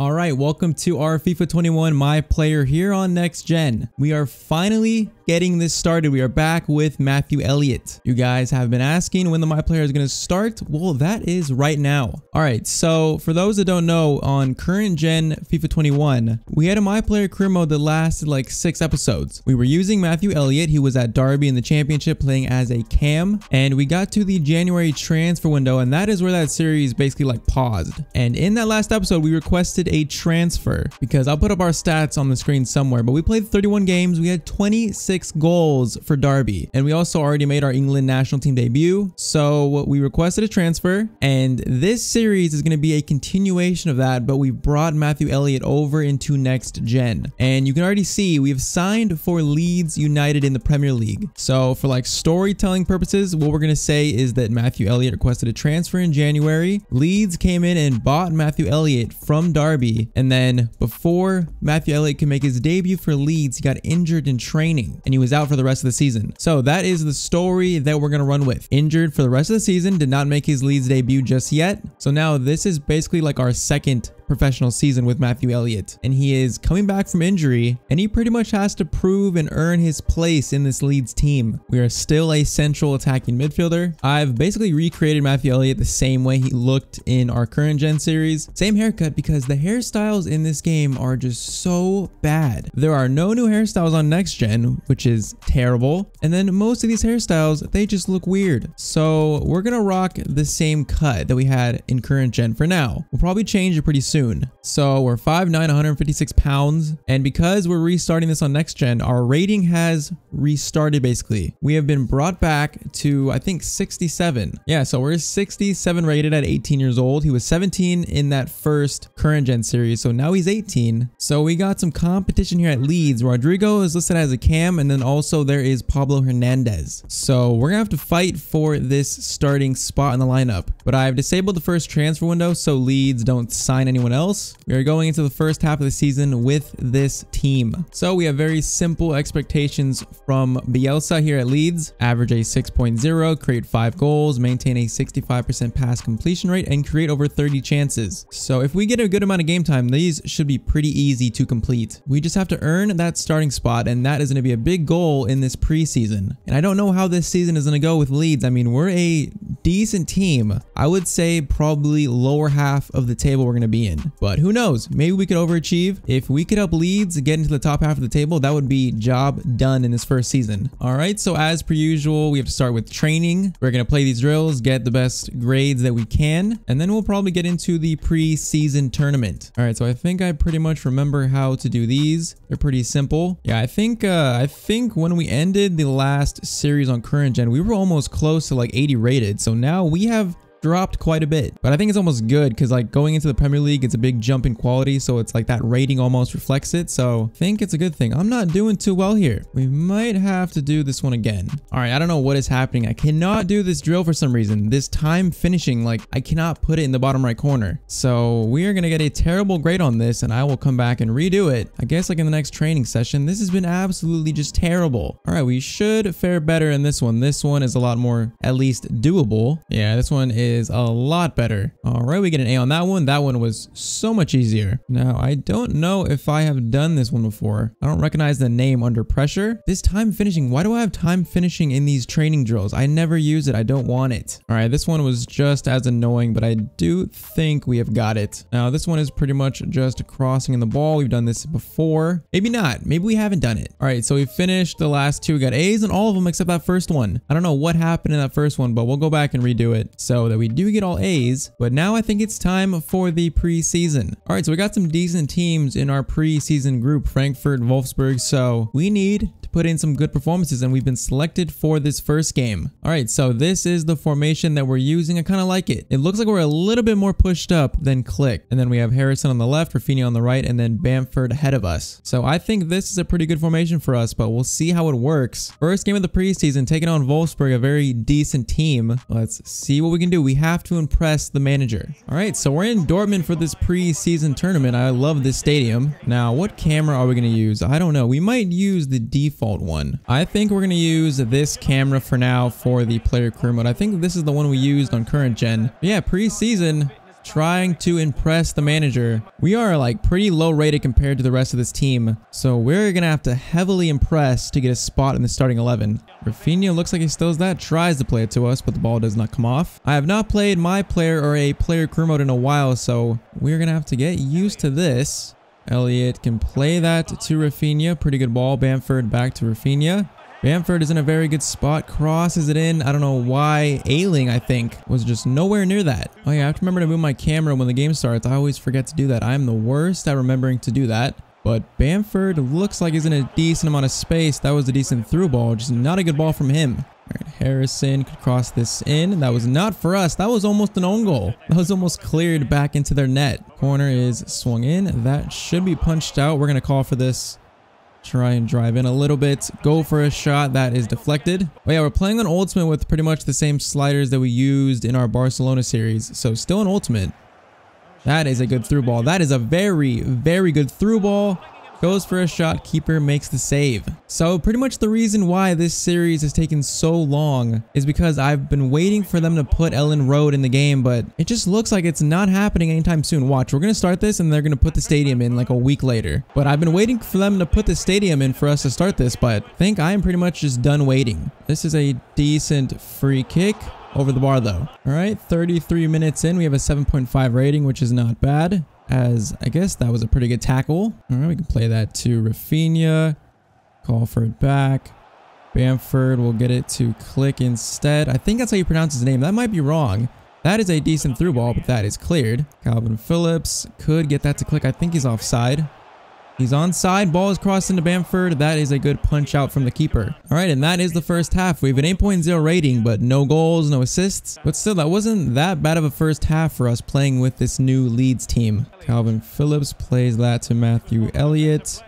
All right, welcome to our FIFA 21 My Player here on Next Gen. We are finally getting this started. We are back with Matthew Elliott. You guys have been asking when the My Player is going to start. Well, that is right now. All right, so for those that don't know, on current gen FIFA 21, we had a My Player career mode that lasted like six episodes. We were using Matthew Elliott. He was at Derby in the championship playing as a cam, and we got to the January transfer window, and that is where that series basically like paused. And in that last episode, we requested a transfer because I'll put up our stats on the screen somewhere, but we played 31 games. We had 26 goals for Derby, and we also already made our England national team debut. So we requested a transfer, and this series is going to be a continuation of that, but we brought Matthew Elliott over into next gen. And you can already see we have signed for Leeds United in the Premier League. So for like storytelling purposes, what we're going to say is that Matthew Elliott requested a transfer in January. Leeds came in and bought Matthew Elliott from Derby Derby. And then before Matthew Elliott could make his debut for Leeds, he got injured in training and he was out for the rest of the season. So that is the story that we're going to run with. Injured for the rest of the season, did not make his Leeds debut just yet. So now this is basically like our second professional season with Matthew Elliott, and he is coming back from injury, and he pretty much has to prove and earn his place in this Leeds team. We are still a central attacking midfielder. I've basically recreated Matthew Elliott the same way he looked in our current gen series. Same haircut because the hairstyles in this game are just so bad. There are no new hairstyles on next gen, which is terrible. And then most of these hairstyles, they just look weird. So we're gonna rock the same cut that we had in current gen for now. We'll probably change it pretty soon soon. So we're 5'9", 156 pounds. And because we're restarting this on next gen, our rating has restarted basically. We have been brought back to, I think, 67. Yeah, so we're 67 rated at 18 years old. He was 17 in that first current gen series. So now he's 18. So we got some competition here at Leeds. Rodrigo is listed as a cam, and then also there is Pablo Hernandez. So we're gonna have to fight for this starting spot in the lineup. But I have disabled the first transfer window so Leeds don't sign anyone else. We are going into the first half of the season with this team. So we have very simple expectations from Bielsa here at Leeds. Average a 6.0, create 5 goals, maintain a 65% pass completion rate, and create over 30 chances. So if we get a good amount of game time, these should be pretty easy to complete. We just have to earn that starting spot, and that is going to be a big goal in this preseason. And I don't know how this season is going to go with Leeds. I mean, we're a decent team. I would say probably lower half of the table we're going to be in. But who knows? Maybe we could overachieve. If we could help Leeds get into the top half of the table, that would be job done in this first season. All right. So as per usual, we have to start with training. We're going to play these drills, get the best grades that we can, and then we'll probably get into the preseason tournament. All right. So I think I pretty much remember how to do these. They're pretty simple. Yeah, I think uh, I think when we ended the last series on current gen, we were almost close to like 80 rated. So now we have dropped quite a bit. But I think it's almost good because like going into the Premier League, it's a big jump in quality. So it's like that rating almost reflects it. So I think it's a good thing. I'm not doing too well here. We might have to do this one again. All right. I don't know what is happening. I cannot do this drill for some reason. This time finishing, like I cannot put it in the bottom right corner. So we are going to get a terrible grade on this and I will come back and redo it. I guess like in the next training session, this has been absolutely just terrible. All right. We should fare better in this one. This one is a lot more at least doable. Yeah. This one is is a lot better. All right, we get an A on that one. That one was so much easier. Now, I don't know if I have done this one before. I don't recognize the name under pressure. This time finishing, why do I have time finishing in these training drills? I never use it. I don't want it. All right, this one was just as annoying, but I do think we have got it. Now, this one is pretty much just crossing in the ball. We've done this before. Maybe not. Maybe we haven't done it. All right, so we finished the last two. We got A's in all of them except that first one. I don't know what happened in that first one, but we'll go back and redo it so that we do get all A's, but now I think it's time for the preseason. All right, so we got some decent teams in our preseason group, Frankfurt, Wolfsburg, so we need put in some good performances and we've been selected for this first game. All right, so this is the formation that we're using. I kind of like it. It looks like we're a little bit more pushed up than Click. And then we have Harrison on the left, Rafinha on the right, and then Bamford ahead of us. So I think this is a pretty good formation for us, but we'll see how it works. First game of the preseason, taking on Wolfsburg, a very decent team. Let's see what we can do. We have to impress the manager. All right, so we're in Dortmund for this preseason tournament. I love this stadium. Now, what camera are we going to use? I don't know. We might use the default default one. I think we're going to use this camera for now for the player career mode. I think this is the one we used on current gen. But yeah, preseason, trying to impress the manager. We are like pretty low rated compared to the rest of this team. So we're going to have to heavily impress to get a spot in the starting 11. Rafinha looks like he steals that, tries to play it to us, but the ball does not come off. I have not played my player or a player crew mode in a while, so we're going to have to get used to this. Elliott can play that to Rafinha. Pretty good ball. Bamford back to Rafinha. Bamford is in a very good spot, crosses it in. I don't know why Ailing, I think, was just nowhere near that. Oh yeah, I have to remember to move my camera when the game starts. I always forget to do that. I'm the worst at remembering to do that. But Bamford looks like he's in a decent amount of space. That was a decent through ball, just not a good ball from him. Harrison could cross this in. and That was not for us. That was almost an own goal. That was almost cleared back into their net. Corner is swung in. That should be punched out. We're going to call for this. Try and drive in a little bit. Go for a shot. That is deflected. But yeah, we're playing on Ultimate with pretty much the same sliders that we used in our Barcelona series. So still an Ultimate. That is a good through ball. That is a very, very good through ball goes for a shot, Keeper makes the save. So pretty much the reason why this series has taken so long is because I've been waiting for them to put Ellen Road in the game, but it just looks like it's not happening anytime soon. Watch, we're going to start this and they're going to put the stadium in like a week later. But I've been waiting for them to put the stadium in for us to start this, but I think I'm pretty much just done waiting. This is a decent free kick over the bar though. All right, 33 minutes in, we have a 7.5 rating, which is not bad as I guess that was a pretty good tackle. All right, we can play that to Rafinha. Call for it back. Bamford will get it to Click instead. I think that's how you pronounce his name. That might be wrong. That is a decent through ball, but that is cleared. Calvin Phillips could get that to Click. I think he's offside. He's on side. Ball is crossed into Bamford. That is a good punch out from the keeper. All right, and that is the first half. We have an 8.0 rating, but no goals, no assists. But still, that wasn't that bad of a first half for us playing with this new Leeds team. Calvin Phillips plays that to Matthew Elliott.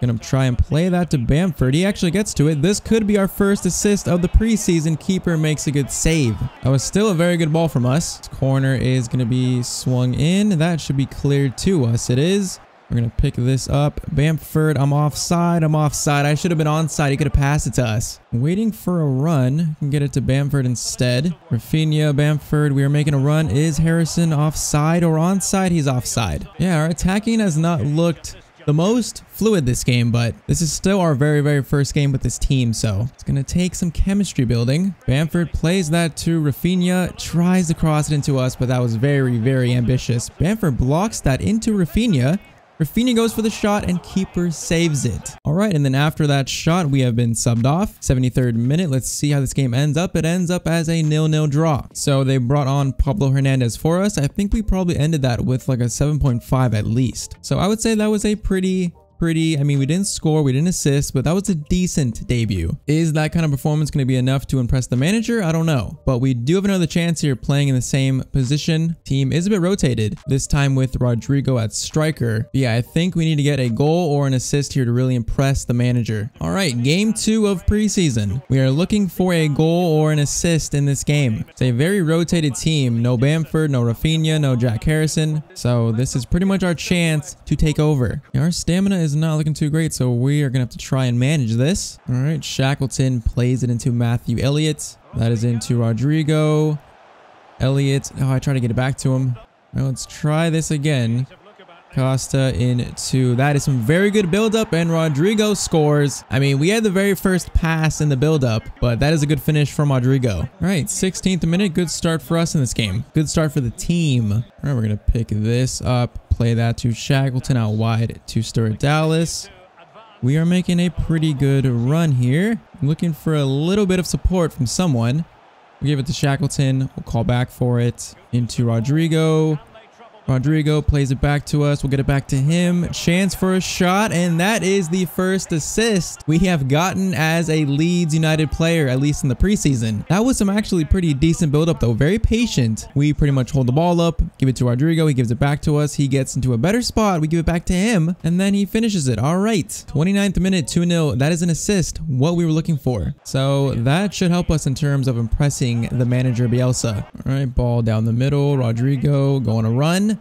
Gonna try and play that to Bamford. He actually gets to it. This could be our first assist of the preseason. Keeper makes a good save. That was still a very good ball from us. This corner is gonna be swung in. That should be cleared to us. It is. We're going to pick this up. Bamford, I'm offside. I'm offside. I should have been onside. He could have passed it to us. Waiting for a run. Can get it to Bamford instead. Rafinha, Bamford. We are making a run. Is Harrison offside or onside? He's offside. Yeah, our attacking has not looked the most fluid this game, but this is still our very, very first game with this team, so it's going to take some chemistry building. Bamford plays that to Rafinha, tries to cross it into us, but that was very, very ambitious. Bamford blocks that into Rafinha, Rafinha goes for the shot and keeper saves it. All right, and then after that shot, we have been subbed off. 73rd minute. Let's see how this game ends up. It ends up as a nil-nil draw. So they brought on Pablo Hernandez for us. I think we probably ended that with like a 7.5 at least. So I would say that was a pretty pretty. I mean, we didn't score, we didn't assist, but that was a decent debut. Is that kind of performance going to be enough to impress the manager? I don't know. But we do have another chance here playing in the same position. Team is a bit rotated, this time with Rodrigo at striker. But yeah, I think we need to get a goal or an assist here to really impress the manager. All right, game two of preseason. We are looking for a goal or an assist in this game. It's a very rotated team. No Bamford, no Rafinha, no Jack Harrison. So this is pretty much our chance to take over. Our stamina is is not looking too great, so we are going to have to try and manage this. All right, Shackleton plays it into Matthew Elliott. That is into Rodrigo. Elliott. Oh, I try to get it back to him. Now let's try this again. Costa into That is some very good buildup, and Rodrigo scores. I mean, we had the very first pass in the buildup, but that is a good finish from Rodrigo. All right, 16th minute. Good start for us in this game. Good start for the team. All right, we're going to pick this up. Play that to Shackleton out wide to Stuart Dallas. We are making a pretty good run here. I'm looking for a little bit of support from someone. We'll give it to Shackleton. We'll call back for it. Into Rodrigo. Rodrigo plays it back to us. We'll get it back to him. Chance for a shot, and that is the first assist we have gotten as a Leeds United player, at least in the preseason. That was some actually pretty decent build-up, though. Very patient. We pretty much hold the ball up, give it to Rodrigo. He gives it back to us. He gets into a better spot. We give it back to him, and then he finishes it. All right. 29th minute, 2-0. That is an assist, what we were looking for. So that should help us in terms of impressing the manager, Bielsa. All right, ball down the middle. Rodrigo going to run.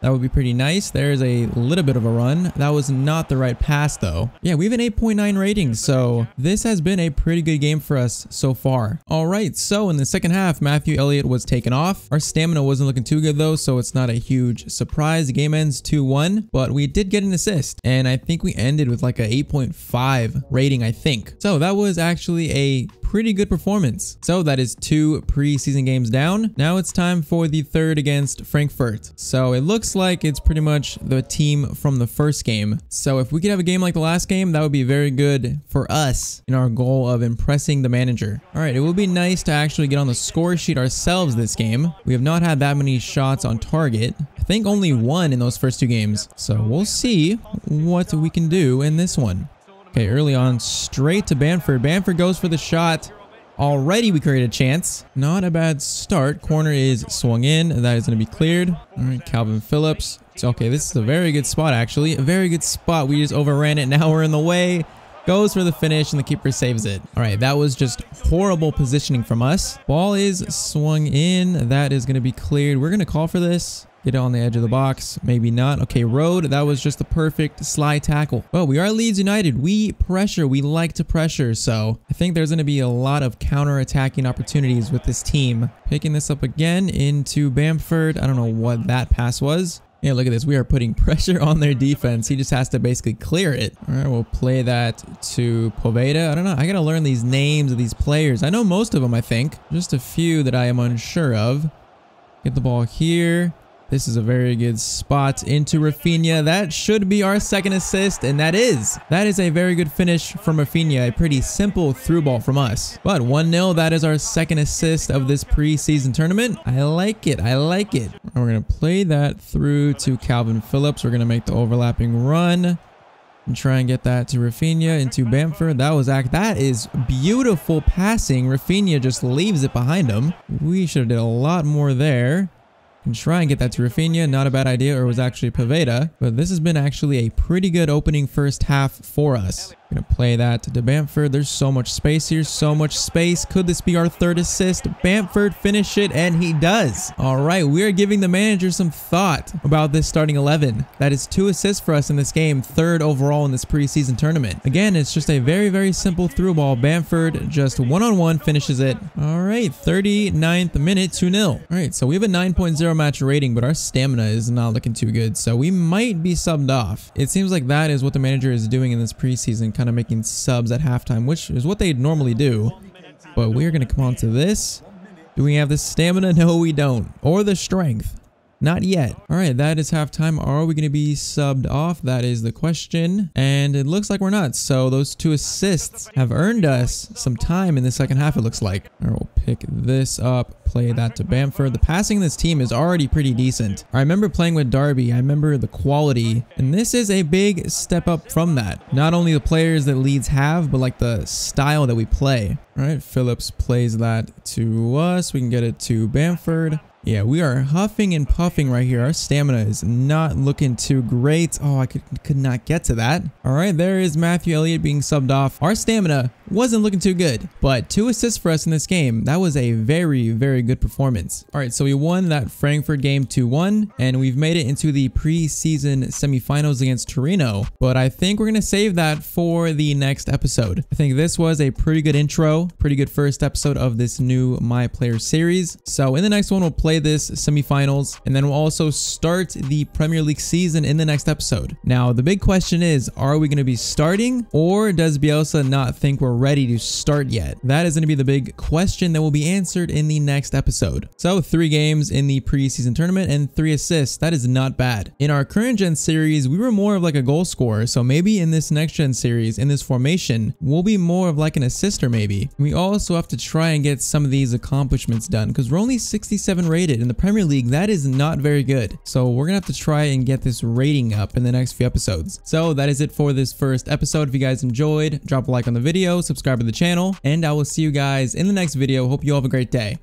That would be pretty nice. There's a little bit of a run. That was not the right pass though. Yeah, we have an 8.9 rating, so this has been a pretty good game for us so far. All right, so in the second half, Matthew Elliott was taken off. Our stamina wasn't looking too good though, so it's not a huge surprise. The game ends 2-1, but we did get an assist, and I think we ended with like a 8.5 rating, I think. So that was actually a pretty good performance. So that is two preseason games down. Now it's time for the third against Frankfurt. So it looks like it's pretty much the team from the first game. So if we could have a game like the last game, that would be very good for us in our goal of impressing the manager. All right, it will be nice to actually get on the score sheet ourselves this game. We have not had that many shots on target. I think only one in those first two games. So we'll see what we can do in this one. Okay, early on, straight to Banford. Banford goes for the shot. Already we create a chance. Not a bad start. Corner is swung in. That is going to be cleared. All right, Calvin Phillips. okay, this is a very good spot, actually. A very good spot. We just overran it. Now we're in the way. Goes for the finish, and the keeper saves it. All right, that was just horrible positioning from us. Ball is swung in. That is going to be cleared. We're going to call for this. Get on the edge of the box. Maybe not. Okay, Road. That was just the perfect sly tackle. Well, we are Leeds United. We pressure. We like to pressure. So I think there's going to be a lot of counter-attacking opportunities with this team. Picking this up again into Bamford. I don't know what that pass was. Yeah, look at this. We are putting pressure on their defense. He just has to basically clear it. All right, we'll play that to Poveda. I don't know. I got to learn these names of these players. I know most of them, I think. Just a few that I am unsure of. Get the ball here. This is a very good spot into Rafinha. That should be our second assist, and that is. That is a very good finish from Rafinha. A pretty simple through ball from us. But 1-0, that is our second assist of this preseason tournament. I like it. I like it. And we're going to play that through to Calvin Phillips. We're going to make the overlapping run and try and get that to Rafinha into Bamford. That was act. That is beautiful passing. Rafinha just leaves it behind him. We should have did a lot more there and try and get that to Rafinha. Not a bad idea, or was actually Poveda. But this has been actually a pretty good opening first half for us. Gonna play that to Bamford. There's so much space here. So much space. Could this be our third assist? Bamford finish it, and he does. All right, we're giving the manager some thought about this starting 11. That is two assists for us in this game, third overall in this preseason tournament. Again, it's just a very, very simple through ball. Bamford just one-on-one -on -one finishes it. All right, 39th minute, 2-0. All right, so we have a 9.0 match rating, but our stamina is not looking too good, so we might be subbed off. It seems like that is what the manager is doing in this preseason kind of making subs at halftime, which is what they normally do. But we are going to come on to this. Do we have the stamina? No, we don't. Or the strength. Not yet. All right, that is halftime. Are we going to be subbed off? That is the question. And it looks like we're not. So those two assists have earned us some time in the second half, it looks like. All right, we'll pick this up, play that to Bamford. The passing this team is already pretty decent. I remember playing with Darby. I remember the quality. And this is a big step up from that. Not only the players that Leeds have, but like the style that we play. All right, Phillips plays that to us. We can get it to Bamford. Yeah, we are huffing and puffing right here. Our stamina is not looking too great. Oh, I could, could not get to that. All right, there is Matthew Elliott being subbed off. Our stamina wasn't looking too good, but two assists for us in this game. That was a very, very good performance. All right, so we won that Frankfurt game 2-1, and we've made it into the preseason semifinals against Torino, but I think we're going to save that for the next episode. I think this was a pretty good intro, pretty good first episode of this new My Player series. So in the next one, we'll play play this semifinals, and then we'll also start the Premier League season in the next episode. Now, the big question is, are we going to be starting or does Bielsa not think we're ready to start yet? That is going to be the big question that will be answered in the next episode. So three games in the preseason tournament and three assists. That is not bad. In our current gen series, we were more of like a goal scorer. So maybe in this next gen series, in this formation, we'll be more of like an assister maybe. We also have to try and get some of these accomplishments done because we're only 67 rated rated. In the Premier League, that is not very good. So we're going to have to try and get this rating up in the next few episodes. So that is it for this first episode. If you guys enjoyed, drop a like on the video, subscribe to the channel, and I will see you guys in the next video. Hope you all have a great day.